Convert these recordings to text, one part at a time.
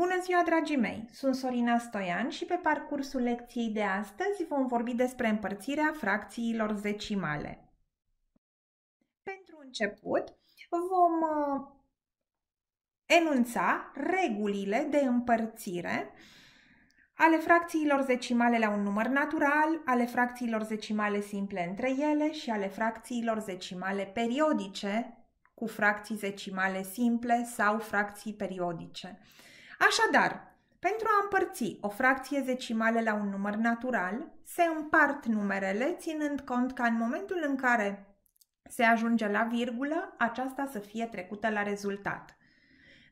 Bună ziua, dragii mei! Sunt Sorina Stoian și pe parcursul lecției de astăzi vom vorbi despre împărțirea fracțiilor zecimale. Pentru început, vom uh, enunța regulile de împărțire ale fracțiilor zecimale la un număr natural, ale fracțiilor zecimale simple între ele și ale fracțiilor zecimale periodice cu fracții zecimale simple sau fracții periodice. Așadar, pentru a împărți o fracție decimală la un număr natural, se împart numerele ținând cont ca în momentul în care se ajunge la virgulă, aceasta să fie trecută la rezultat.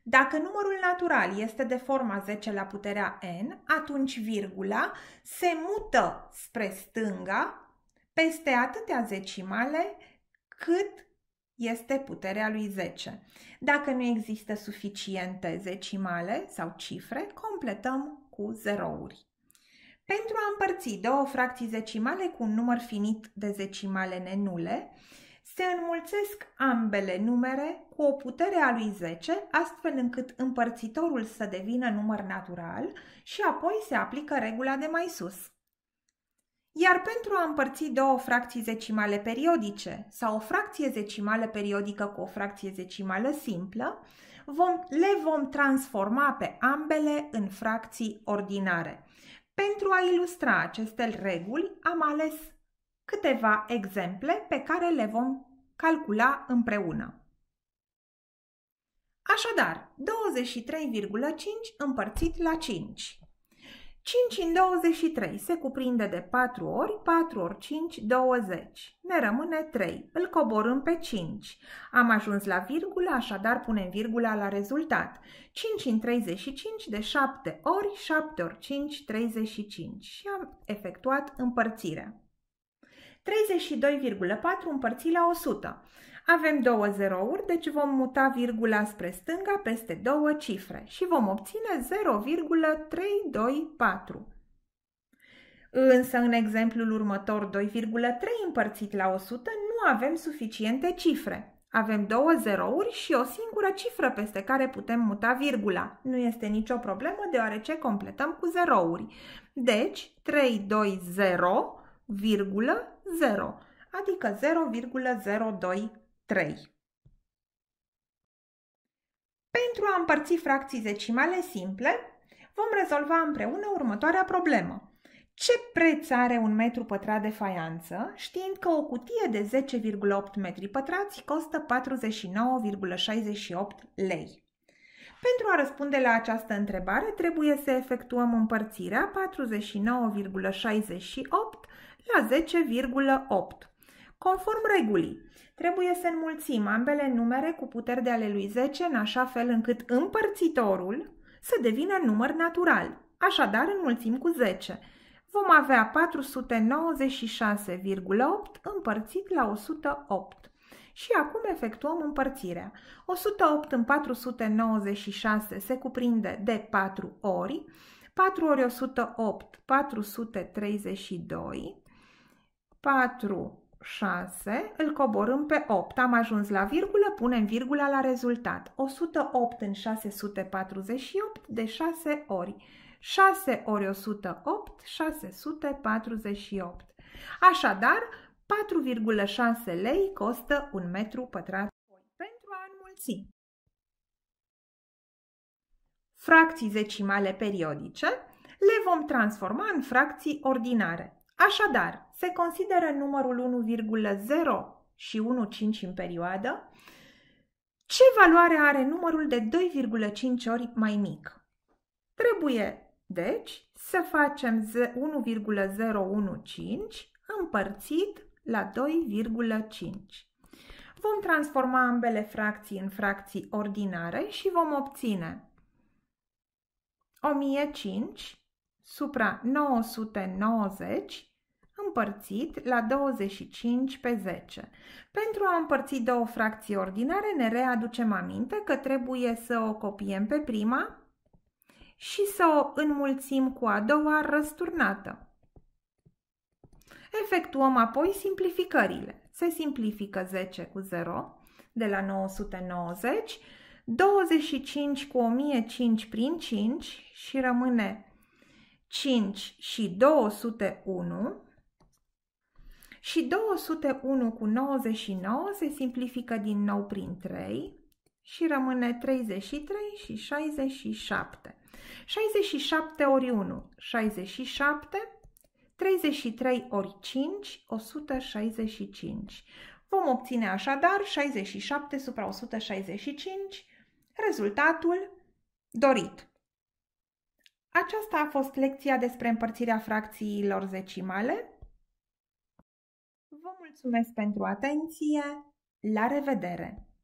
Dacă numărul natural este de forma 10 la puterea n, atunci virgula se mută spre stânga peste atâtea zecimale cât este puterea lui 10. Dacă nu există suficiente zecimale sau cifre, completăm cu zerouri. Pentru a împărți două fracții zecimale cu un număr finit de zecimale nenule, se înmulțesc ambele numere cu o putere a lui 10, astfel încât împărțitorul să devină număr natural și apoi se aplică regula de mai sus. Iar pentru a împărți două fracții zecimale periodice sau o fracție zecimală periodică cu o fracție zecimală simplă, vom, le vom transforma pe ambele în fracții ordinare. Pentru a ilustra aceste reguli, am ales câteva exemple pe care le vom calcula împreună. Așadar, 23,5 împărțit la 5 5 în 23 se cuprinde de 4 ori, 4 ori 5, 20. Ne rămâne 3. Îl coborâm pe 5. Am ajuns la virgulă, așadar punem virgula la rezultat. 5 în 35 de 7 ori, 7 ori 5, 35. Și am efectuat împărțirea. 32,4 împărțit la 100. Avem două zerouri, deci vom muta virgula spre stânga peste două cifre și vom obține 0,324. Însă în exemplul următor 2,3 împărțit la 100 nu avem suficiente cifre. Avem două zerouri și o singură cifră peste care putem muta virgula. Nu este nicio problemă deoarece completăm cu zerouri. Deci 320,3 0, adică 0,023. Pentru a împărți fracții decimale simple, vom rezolva împreună următoarea problemă. Ce preț are un metru pătrat de faianță, știind că o cutie de 10,8 metri pătrați costă 49,68 lei? Pentru a răspunde la această întrebare, trebuie să efectuăm împărțirea 49,68 la 10,8. Conform regulii, trebuie să înmulțim ambele numere cu puteri de ale lui 10 în așa fel încât împărțitorul să devină număr natural. Așadar, înmulțim cu 10. Vom avea 496,8 împărțit la 108. Și acum efectuăm împărțirea. 108 în 496 se cuprinde de 4 ori, 4 ori 108, 432, 4, 6, îl coborâm pe 8. Am ajuns la virgulă, punem virgula la rezultat. 108 în 648 de 6 ori. 6 ori 108, 648. Așadar, 4,6 lei costă un metru pătrat pentru a înmulți. Fracții zecimale periodice le vom transforma în fracții ordinare. Așadar, se consideră numărul 1,0 și 1,5 în perioadă. Ce valoare are numărul de 2,5 ori mai mic? Trebuie, deci, să facem 1,015 împărțit la 2,5. Vom transforma ambele fracții în fracții ordinare și vom obține 1005 supra 990 împărțit la 25 pe 10. Pentru a împărți două fracții ordinare ne readucem aminte că trebuie să o copiem pe prima și să o înmulțim cu a doua răsturnată. Efectuăm apoi simplificările. Se simplifică 10 cu 0 de la 990, 25 cu 1005 prin 5 și rămâne 5 și 201 și 201 cu 99 se simplifică din nou prin 3 și rămâne 33 și 67. 67 ori 1, 67, 33 ori 5, 165. Vom obține așadar 67 supra 165, rezultatul dorit. Aceasta a fost lecția despre împărțirea fracțiilor zecimale. Vă mulțumesc pentru atenție! La revedere!